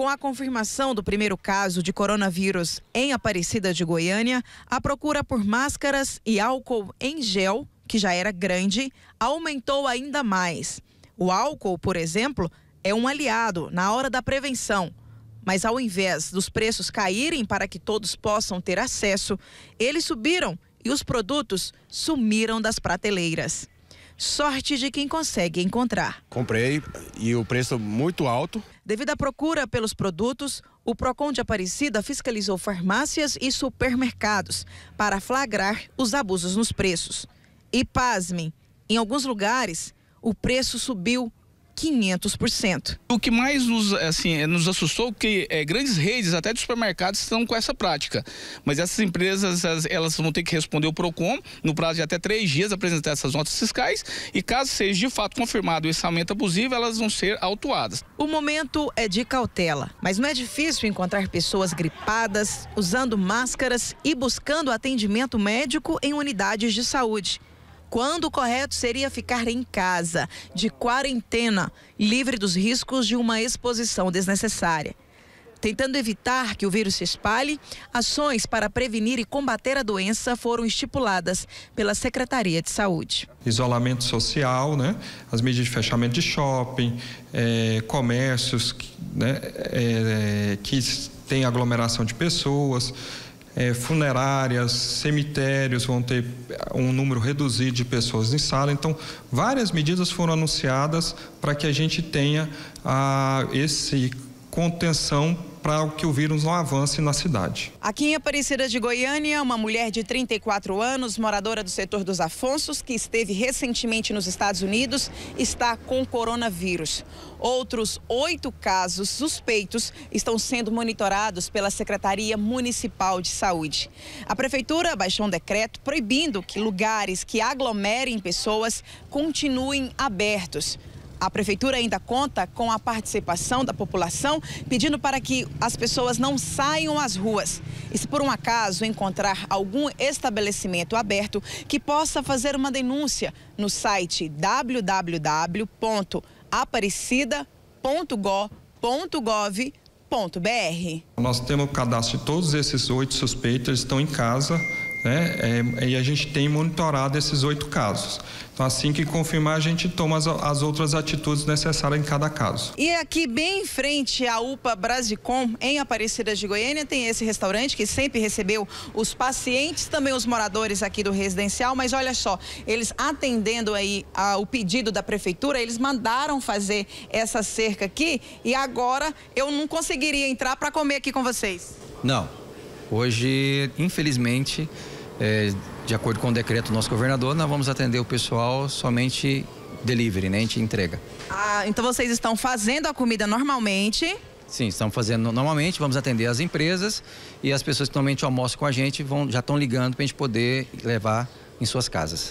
Com a confirmação do primeiro caso de coronavírus em Aparecida de Goiânia, a procura por máscaras e álcool em gel, que já era grande, aumentou ainda mais. O álcool, por exemplo, é um aliado na hora da prevenção. Mas ao invés dos preços caírem para que todos possam ter acesso, eles subiram e os produtos sumiram das prateleiras. Sorte de quem consegue encontrar. Comprei e o preço muito alto. Devido à procura pelos produtos, o PROCON de Aparecida fiscalizou farmácias e supermercados para flagrar os abusos nos preços. E pasmem, em alguns lugares, o preço subiu 500%. O que mais nos, assim, eh, nos assustou que é, grandes redes, até de supermercados, estão com essa prática. Mas essas empresas, elas, vão ter que responder o PROCON no prazo de até três dias apresentar essas notas fiscais e caso seja de fato confirmado esse aumento abusivo, elas vão ser autuadas. O momento é de cautela, mas não é difícil encontrar pessoas gripadas, usando máscaras e buscando atendimento médico em unidades de saúde quando o correto seria ficar em casa, de quarentena, livre dos riscos de uma exposição desnecessária. Tentando evitar que o vírus se espalhe, ações para prevenir e combater a doença foram estipuladas pela Secretaria de Saúde. Isolamento social, né? as medidas de fechamento de shopping, é, comércios né? É, é que têm aglomeração de pessoas é, funerárias, cemitérios vão ter é, um número reduzido de pessoas em sala. Então, várias medidas foram anunciadas para que a gente tenha ah, esse contenção para que o vírus não avance na cidade. Aqui em Aparecida de Goiânia, uma mulher de 34 anos, moradora do setor dos Afonsos, que esteve recentemente nos Estados Unidos, está com coronavírus. Outros oito casos suspeitos estão sendo monitorados pela Secretaria Municipal de Saúde. A Prefeitura baixou um decreto proibindo que lugares que aglomerem pessoas continuem abertos. A prefeitura ainda conta com a participação da população, pedindo para que as pessoas não saiam às ruas. E se por um acaso encontrar algum estabelecimento aberto, que possa fazer uma denúncia no site www.aparecida.gov.br. Nós temos o cadastro de todos esses oito suspeitos, estão em casa né? É, e a gente tem monitorado esses oito casos. Então, assim que confirmar, a gente toma as, as, outras atitudes necessárias em cada caso. E aqui, bem em frente à UPA Brasicom, em Aparecida de Goiânia, tem esse restaurante que sempre recebeu os pacientes, também os moradores aqui do residencial. Mas olha só, eles atendendo aí o pedido da prefeitura, eles mandaram fazer essa cerca aqui e agora eu não conseguiria entrar para comer aqui com vocês. Não, Hoje, infelizmente, é, de acordo com o decreto do nosso governador, nós vamos atender o pessoal somente delivery, né? A gente entrega. Ah, então vocês estão fazendo a comida normalmente? Sim, estamos fazendo normalmente, vamos atender as empresas e as pessoas que normalmente almoçam com a gente vão, já estão ligando para a gente poder levar em suas casas.